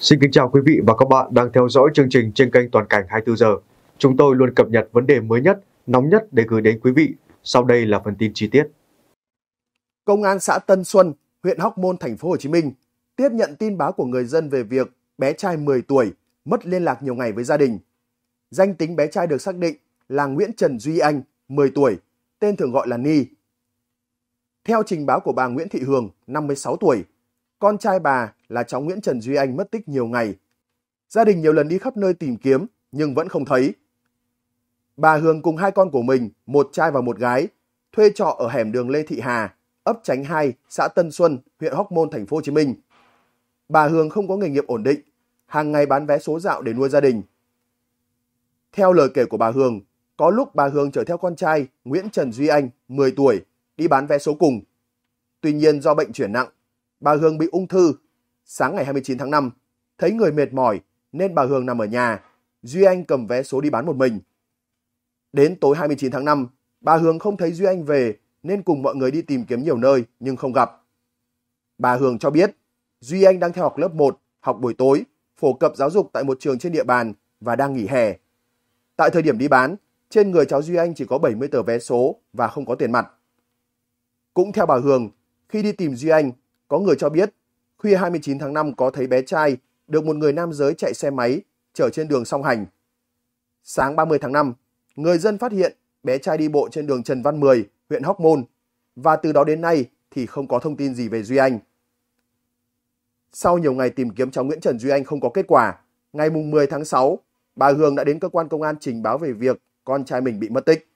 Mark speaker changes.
Speaker 1: Xin kính chào quý vị và các bạn đang theo dõi chương trình trên kênh Toàn cảnh 24 giờ. Chúng tôi luôn cập nhật vấn đề mới nhất, nóng nhất để gửi đến quý vị. Sau đây là phần tin chi tiết.
Speaker 2: Công an xã Tân Xuân, huyện Hóc Môn, thành phố Hồ Chí Minh tiếp nhận tin báo của người dân về việc bé trai 10 tuổi mất liên lạc nhiều ngày với gia đình. Danh tính bé trai được xác định là Nguyễn Trần Duy Anh, 10 tuổi, tên thường gọi là Ni. Theo trình báo của bà Nguyễn Thị Hường, 56 tuổi, con trai bà là cháu Nguyễn Trần Duy Anh mất tích nhiều ngày. Gia đình nhiều lần đi khắp nơi tìm kiếm nhưng vẫn không thấy. Bà Hương cùng hai con của mình, một trai và một gái, thuê trọ ở hẻm đường Lê Thị Hà, ấp Tránh 2, xã Tân Xuân, huyện Hóc Môn, thành phố Hồ Chí Minh. Bà Hương không có nghề nghiệp ổn định, hàng ngày bán vé số dạo để nuôi gia đình. Theo lời kể của bà Hương, có lúc bà Hương chở theo con trai Nguyễn Trần Duy Anh, 10 tuổi, đi bán vé số cùng. Tuy nhiên do bệnh chuyển nặng, bà Hương bị ung thư. Sáng ngày 29 tháng 5, thấy người mệt mỏi nên bà Hương nằm ở nhà. Duy Anh cầm vé số đi bán một mình. Đến tối 29 tháng 5, bà Hương không thấy Duy Anh về nên cùng mọi người đi tìm kiếm nhiều nơi nhưng không gặp. Bà Hương cho biết Duy Anh đang theo học lớp 1, học buổi tối, phổ cập giáo dục tại một trường trên địa bàn và đang nghỉ hè. Tại thời điểm đi bán, trên người cháu Duy Anh chỉ có 70 tờ vé số và không có tiền mặt. Cũng theo bà Hương, khi đi tìm Duy Anh, có người cho biết, khuya 29 tháng 5 có thấy bé trai được một người nam giới chạy xe máy chở trên đường song hành. Sáng 30 tháng 5, người dân phát hiện bé trai đi bộ trên đường Trần Văn Mười, huyện Hóc Môn và từ đó đến nay thì không có thông tin gì về Duy Anh. Sau nhiều ngày tìm kiếm cháu Nguyễn Trần Duy Anh không có kết quả, ngày mùng 10 tháng 6, bà Hương đã đến cơ quan công an trình báo về việc con trai mình bị mất tích.